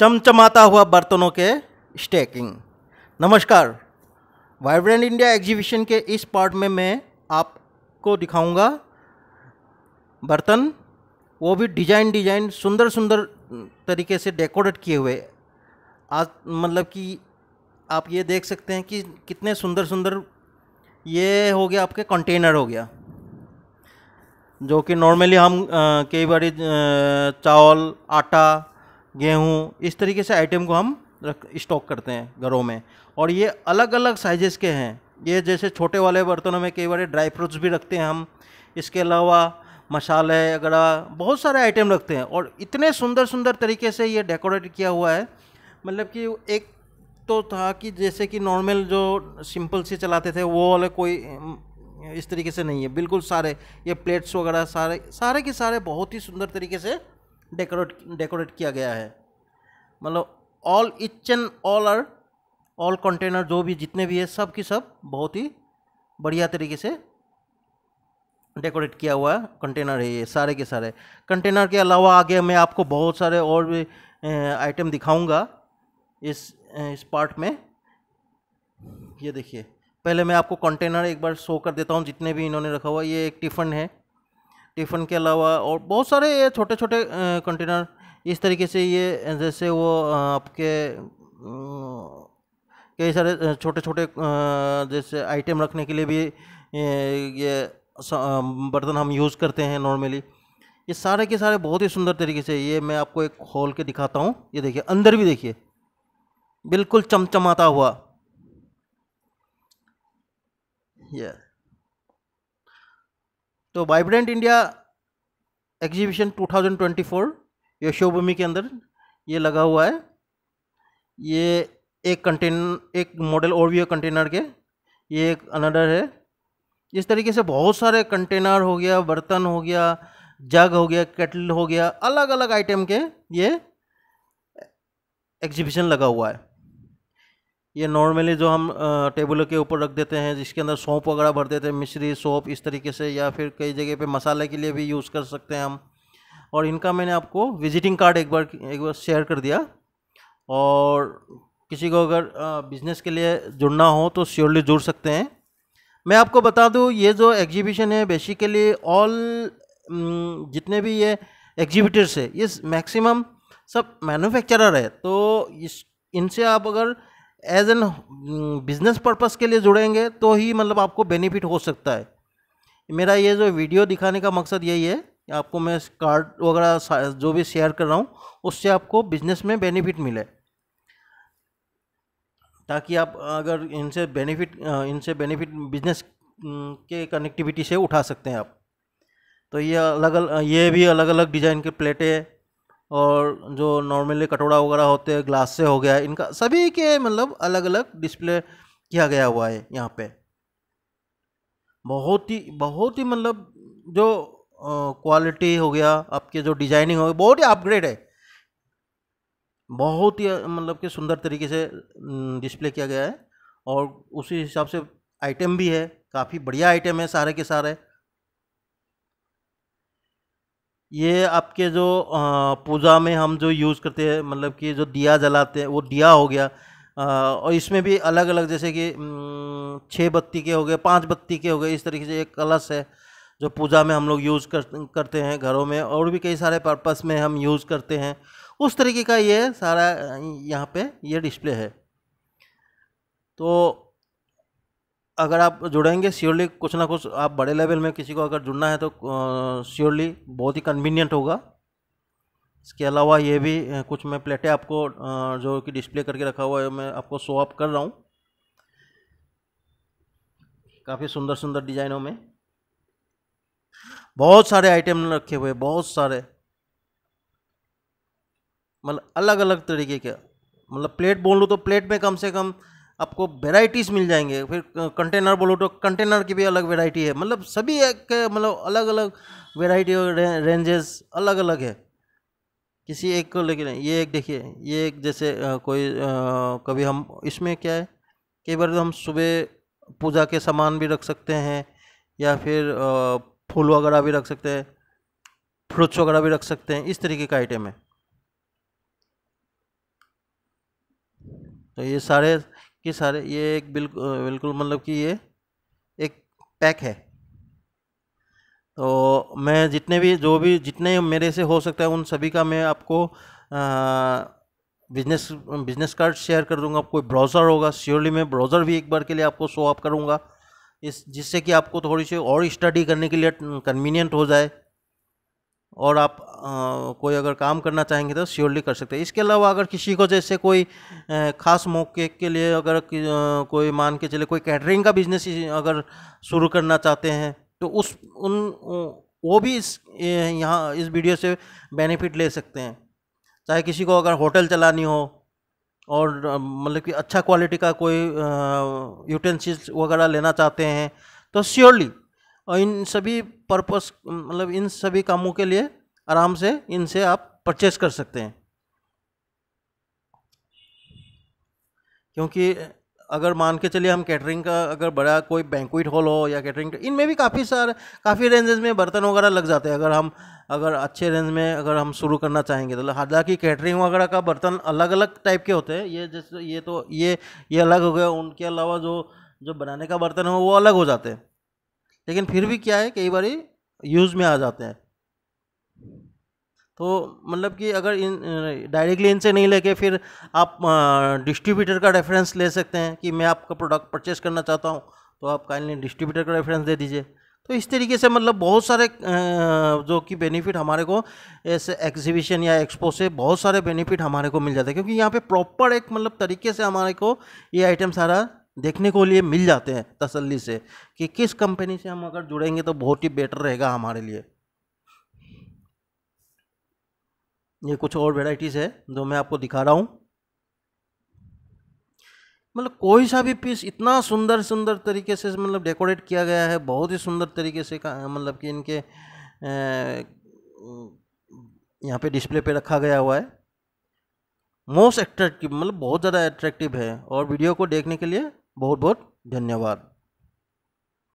चमचमाता हुआ बर्तनों के स्टैकिंग नमस्कार वाइब्रेंट इंडिया एग्जीबिशन के इस पार्ट में मैं आपको दिखाऊंगा बर्तन वो भी डिजाइन डिजाइन सुंदर सुंदर तरीके से डेकोरेट किए हुए आज मतलब कि आप ये देख सकते हैं कि कितने सुंदर सुंदर ये हो गया आपके कंटेनर हो गया जो कि नॉर्मली हम कई बार चावल आटा गेहूँ इस तरीके से आइटम को हम रख स्टॉक करते हैं घरों में और ये अलग अलग साइजेस के हैं ये जैसे छोटे वाले बर्तनों में कई बार ड्राई फ्रूट्स भी रखते हैं हम इसके अलावा मसाले वगैरह बहुत सारे आइटम रखते हैं और इतने सुंदर सुंदर तरीके से ये डेकोरेट किया हुआ है मतलब कि एक तो था कि जैसे कि नॉर्मल जो सिंपल से चलाते थे वो वाले कोई इस तरीके से नहीं है बिल्कुल सारे ये प्लेट्स वगैरह सारे सारे के सारे बहुत ही सुंदर तरीके से डेकोरेट डेकोरेट किया गया है मतलब all each and all are all container जो भी जितने भी है सब की सब बहुत ही बढ़िया तरीके से डेकोरेट किया हुआ कंटेनर है ये सारे के सारे कंटेनर के अलावा आगे मैं आपको बहुत सारे और भी आइटम दिखाऊंगा इस इस पार्ट में ये देखिए पहले मैं आपको कंटेनर एक बार शो कर देता हूँ जितने भी इन्होंने रखा हुआ ये एक टिफ़न है टिफ़िन के अलावा और बहुत सारे ये छोटे छोटे कंटेनर इस तरीके से ये जैसे वो आपके कई सारे छोटे छोटे जैसे आइटम रखने के लिए भी ये बर्तन हम यूज़ करते हैं नॉर्मली ये सारे के सारे बहुत ही सुंदर तरीके से ये मैं आपको एक खोल के दिखाता हूँ ये देखिए अंदर भी देखिए बिल्कुल चमचमाता हुआ ये yeah. तो वाइब्रेंट इंडिया एग्जीबिशन 2024 यशोभूमि के अंदर ये लगा हुआ है ये एक कंटेन एक मॉडल और भी है कंटेनर के ये एक अनडर है इस तरीके से बहुत सारे कंटेनर हो गया बर्तन हो गया जग हो गया केटल हो गया अलग अलग आइटम के ये एग्जीबिशन लगा हुआ है ये नॉर्मली जो हम टेबलों के ऊपर रख देते हैं जिसके अंदर सौंप वगैरह भर देते हैं मिश्री सौंप इस तरीके से या फिर कई जगह पे मसाले के लिए भी यूज़ कर सकते हैं हम और इनका मैंने आपको विजिटिंग कार्ड एक बार एक बार शेयर कर दिया और किसी को अगर बिज़नेस के लिए जुड़ना हो तो श्योरली जुड़ सकते हैं मैं आपको बता दूँ ये जो एग्जीबिशन है बेसिकली ऑल जितने भी ये एग्जीबिटर्स है ये मैक्सिमम सब मैन्युफैक्चरर है तो इस इनसे आप अगर एज एन बिजनेस पर्पस के लिए जुड़ेंगे तो ही मतलब आपको बेनिफिट हो सकता है मेरा ये जो वीडियो दिखाने का मकसद यही है आपको मैं कार्ड वगैरह जो भी शेयर कर रहा हूँ उससे आपको बिजनेस में बेनिफिट मिले ताकि आप अगर इनसे बेनिफिट इनसे बेनिफिट बिजनेस के कनेक्टिविटी से उठा सकते हैं आप तो ये अलग अलग ये भी अलग अलग डिज़ाइन के प्लेटें और जो नॉर्मली कटोरा वगैरह होते हैं ग्लास से हो गया इनका सभी के मतलब अलग अलग डिस्प्ले किया गया हुआ है यहाँ पे बहुत ही बहुत ही मतलब जो क्वालिटी हो गया आपके जो डिजाइनिंग हो गई बहुत ही अपग्रेड है बहुत ही मतलब कि सुंदर तरीके से डिस्प्ले किया गया है और उसी हिसाब से आइटम भी है काफ़ी बढ़िया आइटम है सारे के सारे ये आपके जो पूजा में हम जो यूज़ करते हैं मतलब कि जो दिया जलाते हैं वो दिया हो गया और इसमें भी अलग अलग जैसे कि छः बत्ती के हो गए पांच बत्ती के हो गए इस तरीके से एक कलश है जो पूजा में हम लोग यूज़ कर, करते हैं घरों में और भी कई सारे पर्पस में हम यूज़ करते हैं उस तरीके का ये सारा यहाँ पे ये डिस्प्ले है तो अगर आप जुड़ेंगे श्योरली कुछ ना कुछ आप बड़े लेवल में किसी को अगर जुड़ना है तो श्योरली बहुत ही कन्वीनियंट होगा इसके अलावा ये भी कुछ मैं प्लेटें आपको जो कि डिस्प्ले करके रखा हुआ है मैं आपको शो अप कर रहा हूँ काफ़ी सुंदर सुंदर डिजाइनों में बहुत सारे आइटम रखे हुए बहुत सारे मतलब अलग अलग तरीके के मतलब प्लेट बोल लूँ तो प्लेट में कम से कम आपको वेराइटीज़ मिल जाएंगे फिर कंटेनर बोलो तो कंटेनर की भी अलग वेराइटी है मतलब सभी एक मतलब अलग अलग वेराइटी और रेंजेस अलग अलग है किसी एक को लेकिन ये एक देखिए ये एक जैसे कोई आ, कभी हम इसमें क्या है कई बार तो हम सुबह पूजा के सामान भी रख सकते हैं या फिर आ, फूल वगैरह भी रख सकते हैं फ्रूट्स वगैरह भी रख सकते हैं इस तरीके का आइटम है तो ये सारे कि सारे ये एक बिल्कुल बिल्कुल मतलब कि ये एक पैक है तो मैं जितने भी जो भी जितने मेरे से हो सकता है उन सभी का मैं आपको बिजनेस बिजनेस कार्ड शेयर कर दूंगा कोई ब्राउज़र होगा श्योरली मैं ब्राउज़र भी एक बार के लिए आपको शो अप करूँगा इस जिससे कि आपको थोड़ी सी और स्टडी करने के लिए कन्वीनियंट हो जाए और आप आ, कोई अगर काम करना चाहेंगे तो श्योरली कर सकते हैं इसके अलावा अगर किसी को जैसे कोई आ, खास मौके के लिए अगर आ, कोई मान के चले कोई कैटरिंग का बिजनेस अगर शुरू करना चाहते हैं तो उस उन वो भी इस यहाँ इस वीडियो से बेनिफिट ले सकते हैं चाहे किसी को अगर होटल चलानी हो और मतलब कि अच्छा क्वालिटी का कोई यूटेंसिल्स वगैरह लेना चाहते हैं तो श्योरली और इन सभी पर्पस मतलब इन सभी कामों के लिए आराम से इनसे आप परचेस कर सकते हैं क्योंकि अगर मान के चलिए हम कैटरिंग का अगर बड़ा कोई बैंकुट हॉल हो या कैटरिंग इनमें भी काफ़ी सारे काफ़ी रेंजेस में बर्तन वगैरह लग जाते हैं अगर हम अगर अच्छे रेंज में अगर हम शुरू करना चाहेंगे तो हालांकि कैटरिंग वगैरह का बर्तन अलग अलग टाइप के होते हैं ये जैसे ये तो ये ये अलग हो गया उनके अलावा जो जो बनाने का बर्तन है वो अलग हो जाते हैं लेकिन फिर भी क्या है कई बार यूज़ में आ जाते हैं तो मतलब कि अगर इन डायरेक्टली इनसे नहीं लेके फिर आप डिस्ट्रीब्यूटर का रेफरेंस ले सकते हैं कि मैं आपका प्रोडक्ट परचेस करना चाहता हूँ तो आप काइंडली डिस्ट्रीब्यूटर का रेफरेंस दे दीजिए तो इस तरीके से मतलब बहुत सारे जो कि बेनिफिट हमारे को ऐसे एग्जीबिशन या एक्सपो से बहुत सारे बेनिफिट हमारे को मिल जाते हैं क्योंकि यहाँ पे प्रॉपर एक मतलब तरीके से हमारे को ये आइटम सारा देखने को लिए मिल जाते हैं तसल्ली से कि किस कंपनी से हम अगर जुड़ेंगे तो बहुत ही बेटर रहेगा हमारे लिए ये कुछ और वेराइटीज़ है जो मैं आपको दिखा रहा हूँ मतलब कोई सा भी पीस इतना सुंदर सुंदर तरीके से मतलब डेकोरेट किया गया है बहुत ही सुंदर तरीके से मतलब कि इनके यहाँ पे डिस्प्ले पे रखा गया हुआ है मोस्ट अट्रैक्टिव मतलब बहुत ज़्यादा एट्रैक्टिव है और वीडियो को देखने के लिए बहुत बहुत धन्यवाद